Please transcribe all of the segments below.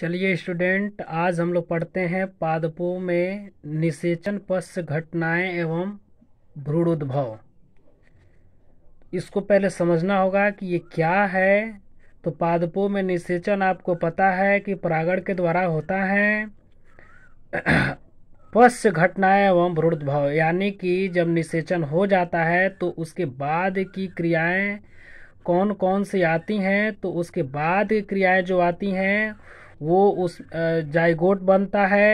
चलिए स्टूडेंट आज हम लोग पढ़ते हैं पादपों में निषेचन पश्य घटनाएं एवं भ्रूण उद्भव इसको पहले समझना होगा कि ये क्या है तो पादपों में निषेचन आपको पता है कि परागण के द्वारा होता है पश्य घटनाएं एवं भ्रूण उद्भव यानी कि जब निषेचन हो जाता है तो उसके बाद की क्रियाएं कौन कौन सी आती हैं तो उसके बाद की क्रियाएं जो आती हैं वो उस जायगोट बनता है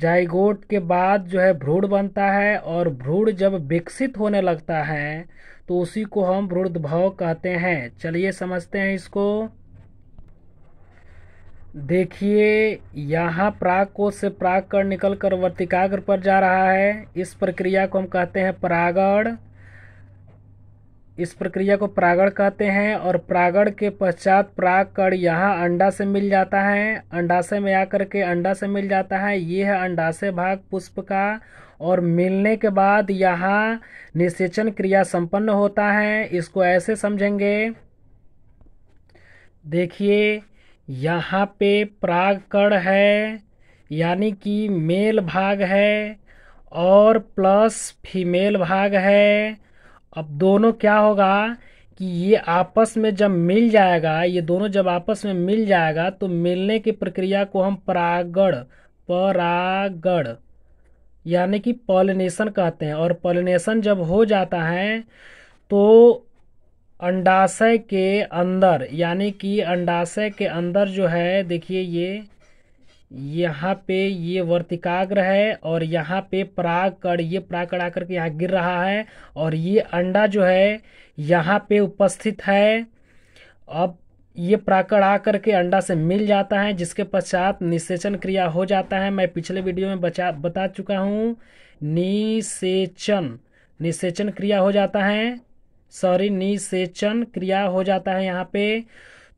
जायगोट के बाद जो है भ्रूण बनता है और भ्रूण जब विकसित होने लगता है तो उसी को हम भ्रूणभव कहते हैं चलिए समझते हैं इसको देखिए यहाँ प्राग कोष से प्राग कर निकल कर वर्तिकाग्र पर जा रहा है इस प्रक्रिया को हम कहते हैं परागण इस प्रक्रिया को परागण कहते हैं और परागण के पश्चात प्राग कण यहाँ अंडा से मिल जाता है अंडाशय में आकर के अंडा से मिल जाता है ये है अंडाशय भाग पुष्प का और मिलने के बाद यहाँ निषेचन क्रिया संपन्न होता है इसको ऐसे समझेंगे देखिए यहाँ पे प्राग कण है यानी कि मेल भाग है और प्लस फीमेल भाग है अब दोनों क्या होगा कि ये आपस में जब मिल जाएगा ये दोनों जब आपस में मिल जाएगा तो मिलने की प्रक्रिया को हम परागण परागण यानी कि पॉलिनेशन कहते हैं और पॉलिनेशन जब हो जाता है तो अंडाशय के अंदर यानी कि अंडाशय के अंदर जो है देखिए ये यहाँ पे ये वर्तिकाग्र है और यहाँ पे परागकड़ ये परागकड़ आकर के यहाँ गिर रहा है और ये अंडा जो है यहाँ पे उपस्थित है अब ये प्राकड़ आकर के अंडा से मिल जाता है जिसके पश्चात निषेचन क्रिया हो जाता है मैं पिछले वीडियो में बचा बता चुका हूँ निषेचन निषेचन क्रिया हो जाता है सॉरी निषेचन क्रिया हो जाता है यहाँ पे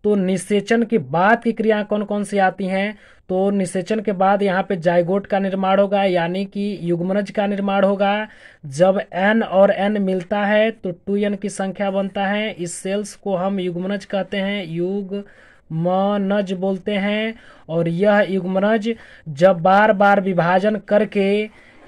तो निषेचन के बाद की क्रियाएं कौन कौन सी आती हैं तो निषेचन के बाद यहाँ पे जायगोट का निर्माण होगा यानी कि युग्मनज का निर्माण होगा जब एन और एन मिलता है तो टू एन की संख्या बनता है इस सेल्स को हम युग्मनज कहते हैं युग मनज बोलते हैं और यह युग्मनज जब बार बार विभाजन करके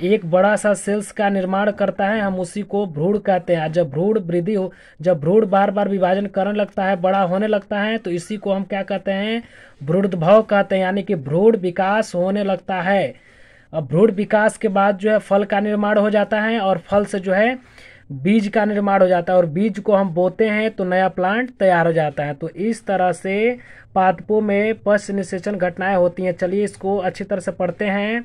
एक बड़ा सा सेल्स का निर्माण करता है हम उसी को भ्रूण कहते हैं जब भ्रूण वृद्धि हो जब भ्रूण बार बार विभाजन करने लगता है बड़ा होने लगता है तो इसी को हम क्या कहते हैं भ्रूणभव कहते हैं यानी कि भ्रूण विकास होने लगता है अब भ्रूण विकास के बाद जो है फल का निर्माण हो जाता है और फल से जो है बीज का निर्माण हो जाता है और बीज को हम बोते हैं तो नया प्लांट तैयार हो जाता है तो इस तरह से पादपों में पश्च निषेचन घटनाएं होती हैं चलिए इसको अच्छी तरह से पढ़ते हैं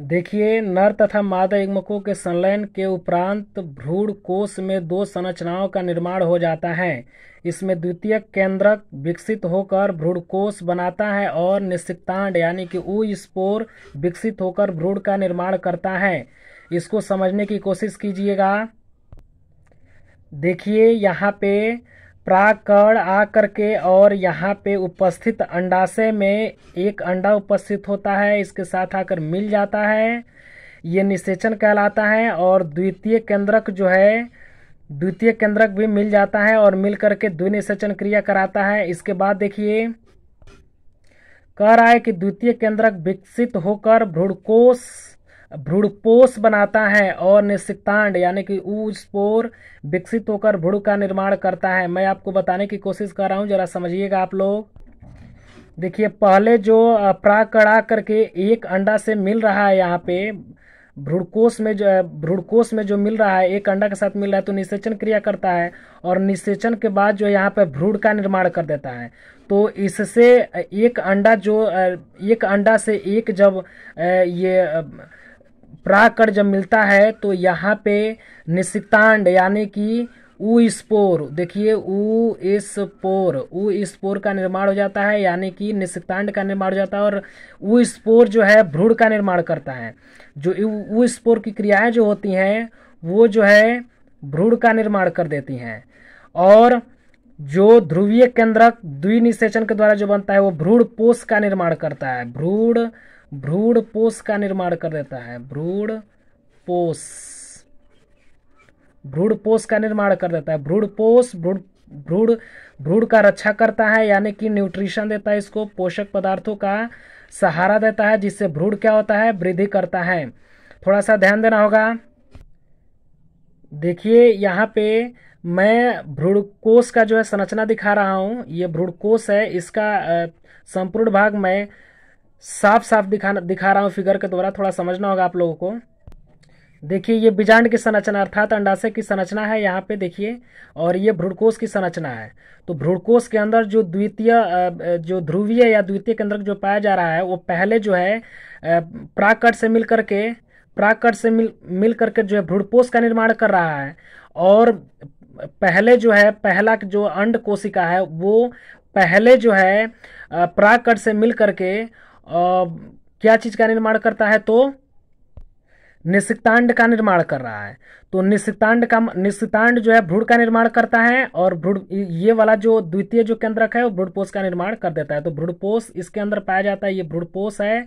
देखिए नर तथा मादा युग्मकों के संलयन के उपरांत भ्रूण कोष में दो संरचनाओं का निर्माण हो जाता है इसमें द्वितीय केंद्रक विकसित होकर भ्रूणकोष बनाता है और निश्चितांड यानी कि ऊ स्पोर विकसित होकर भ्रूण का निर्माण करता है इसको समझने की कोशिश कीजिएगा देखिए यहाँ पे प्राकण आकर के और यहाँ पे उपस्थित अंडाशय में एक अंडा उपस्थित होता है इसके साथ आकर मिल जाता है ये निषेचन कहलाता है और द्वितीय केंद्रक जो है द्वितीय केंद्रक भी मिल जाता है और मिल करके द्विनिषेचन क्रिया कराता है इसके बाद देखिए कह रहा है कि द्वितीय केंद्रक विकसित होकर भ्रूणकोष भ्रूणपोष बनाता है और निश्चितांड यानी कि ऊजपोर विकसित होकर भ्रूण का निर्माण करता है मैं आपको बताने की कोशिश कर रहा हूँ जरा समझिएगा आप लोग देखिए पहले जो प्राकड़ा करके एक अंडा से मिल रहा है यहाँ पे भ्रूणकोष में जो भ्रूणकोष में जो मिल रहा है एक अंडा के साथ मिल रहा है तो निषेचन क्रिया करता है और निषेचन के बाद जो यहाँ पे भ्रूण का निर्माण कर देता है तो इससे एक अंडा जो एक अंडा से एक जब ये प्राकर जब मिलता है तो यहाँ पे निशितांड यानी कि ऊ स्पोर देखिए ऊ स्पोर ऊ स्पोर का निर्माण हो जाता है यानी कि निशितांड का निर्माण हो जाता है और ऊ स्पोर जो है भ्रूण का निर्माण करता है जो ऊ स्पोर की क्रियाएं जो होती हैं वो जो है भ्रूण का निर्माण कर देती हैं और जो ध्रुवीय केंद्रक द्विनिषेचन के द्वारा जो बनता है वो भ्रूण पोष का निर्माण करता है भ्रूण भ्रूण पोष का निर्माण कर देता है भ्रूण पोष भ्रूण पोष का निर्माण कर देता है भ्रूण पोष भ्रूण भ्रूण भ्रूण का रक्षा करता है यानी कि न्यूट्रिशन देता है इसको पोषक पदार्थों का सहारा देता है जिससे भ्रूण क्या होता है वृद्धि करता है थोड़ा सा ध्यान देना होगा देखिए यहाँ पे मैं कोष का जो है संरचना दिखा रहा हूँ ये कोष है इसका संपूर्ण भाग मैं साफ साफ दिखाना दिखा रहा हूँ फिगर के द्वारा थोड़ा समझना होगा आप लोगों को देखिए ये बीजांड की संरचना अर्थात अंडाशय की संरचना है यहाँ पे देखिए और ये भ्रूणकोश की संरचना है तो भ्रूणकोश के अंदर जो द्वितीय जो ध्रुवीय या द्वितीय के अंदर जो पाया जा रहा है वो पहले जो है प्राकट से मिल करके प्राकट से मिल मिल करके जो है भ्रूणकोश का निर्माण कर रहा है और पहले जो है पहला जो अंड कोशिका है वो पहले जो है प्राकट से मिल करके क्या चीज़ का निर्माण करता है तो निशितांड का निर्माण कर रहा है तो निश्चितांड का निशितांड जो है भ्रूण का निर्माण करता है और भ्रूण ये वाला जो द्वितीय जो केंद्रक है वो भ्रूणपोष का निर्माण कर देता है तो भ्रूणपोष इसके अंदर पाया जाता है ये भ्रूणपोष है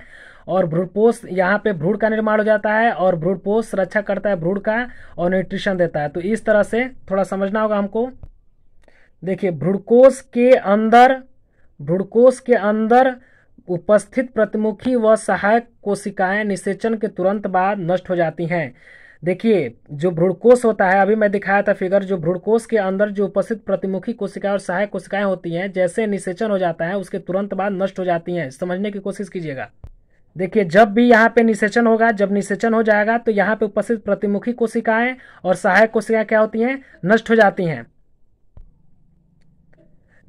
और भ्रूणपोष यहाँ पे भ्रूण का निर्माण हो जाता है और भ्रूणपोष रक्षा करता है भ्रूण का और न्यूट्रिशन देता है तो इस तरह से थोड़ा समझना होगा हमको देखिये भ्रूणकोष के अंदर भ्रूणकोष के अंदर उपस्थित प्रतिमुखी व सहायक कोशिकाएं निषेचन के तुरंत बाद नष्ट हो जाती हैं देखिए जो भ्रूणकोश होता है अभी मैं दिखाया था फिगर जो भ्रूणकोश के अंदर जो उपस्थित प्रतिमुखी कोशिकाएं और सहायक कोशिकाएं होती हैं जैसे निषेचन हो जाता है उसके तुरंत बाद नष्ट हो जाती हैं समझने की कोशिश कीजिएगा देखिए जब भी यहाँ पे निषेचन होगा जब निषेचन हो जाएगा तो यहाँ पे उपस्थित प्रतिमुखी कोशिकाएं और सहायक कोशिकाएं क्या होती हैं नष्ट हो जाती हैं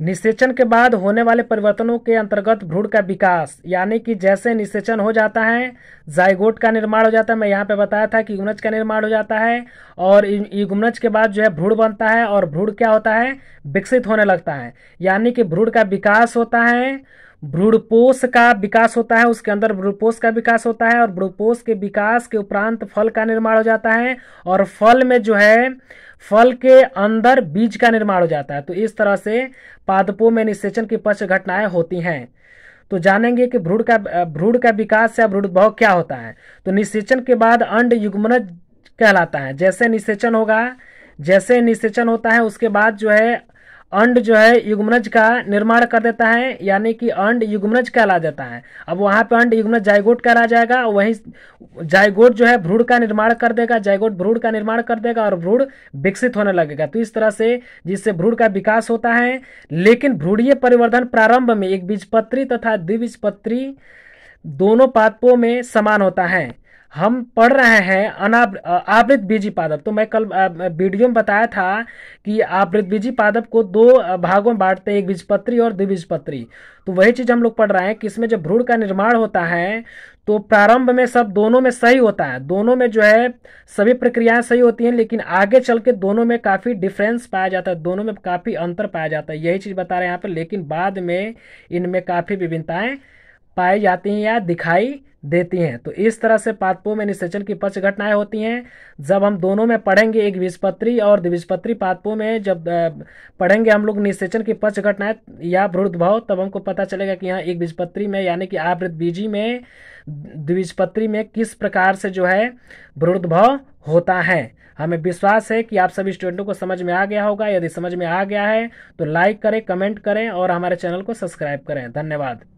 निषेचन के बाद होने वाले परिवर्तनों के अंतर्गत भ्रूण का विकास यानी कि जैसे निषेचन हो जाता है जायगोट का निर्माण हो जाता है मैं यहाँ पे बताया था कि युगनज का निर्माण हो जाता है और युगमनज के बाद जो है भ्रूण बनता है और भ्रूण क्या होता है विकसित होने लगता है यानी कि भ्रूण का विकास होता है भ्रूणपोष का विकास होता है उसके अंदर ब्रूडपोष का विकास होता है और भ्रूपोष के विकास के उपरांत फल का निर्माण हो जाता है और फल में जो है फल के अंदर बीज का निर्माण हो जाता है तो इस तरह से पादपों में निषेचन की पश्च घटनाएं होती हैं तो जानेंगे कि भ्रूण का भ्रूण का विकास या भ्रूणभव क्या होता है तो निषेचन के बाद अंड युग्मन कहलाता है जैसे निषेचन होगा जैसे निषेचन होता है उसके बाद जो है अंड जो है युगमनज का निर्माण कर देता है यानी कि अंड युगमनज कहला जाता है अब वहाँ पे अंड युगमनज जायगोट कहला जाएगा वहीं जायगोट जो है भ्रूण का निर्माण कर देगा जायगोट भ्रूण का निर्माण कर देगा और भ्रूण विकसित होने लगेगा तो इस तरह से जिससे भ्रूण का विकास होता है लेकिन भ्रूणीय परिवर्धन प्रारंभ में एक बीजपत्री तथा द्विबीजपत्री दोनों पादपों में समान होता है हम पढ़ रहे हैं अनावृत आवृत बीजी पादप तो मैं कल वीडियो में बताया था कि आवृत बीजी पादप को दो भागों में बांटते हैं एक बीजपत्री और द्विबीजपत्री तो वही चीज़ हम लोग पढ़ रहे हैं कि इसमें जब भ्रूण का निर्माण होता है तो प्रारंभ में सब दोनों में सही होता है दोनों में जो है सभी प्रक्रियाएं सही होती हैं लेकिन आगे चल के दोनों में काफ़ी डिफरेंस पाया जाता है दोनों में काफ़ी अंतर पाया जाता है यही चीज़ बता रहे हैं यहाँ पर लेकिन बाद में इनमें काफ़ी विभिन्नताएं पाई जाती हैं या दिखाई देती हैं तो इस तरह से पादपों में निषेचन की पच घटनाएं होती हैं जब हम दोनों में पढ़ेंगे एक विस्पत्री और द्विस्पत्री पादपों में जब पढ़ेंगे हम लोग निषेचन की पच घटनाएं या भ्रूदभाव तब हमको पता चलेगा कि यहाँ एक विस्पत्री में यानी कि आवृत बीजी में द्विस्पत्री में किस प्रकार से जो है भ्रूदभाव होता है हमें विश्वास है कि आप सभी स्टूडेंटों को समझ में आ गया होगा यदि समझ में आ गया है तो लाइक करें कमेंट करें और हमारे चैनल को सब्सक्राइब करें धन्यवाद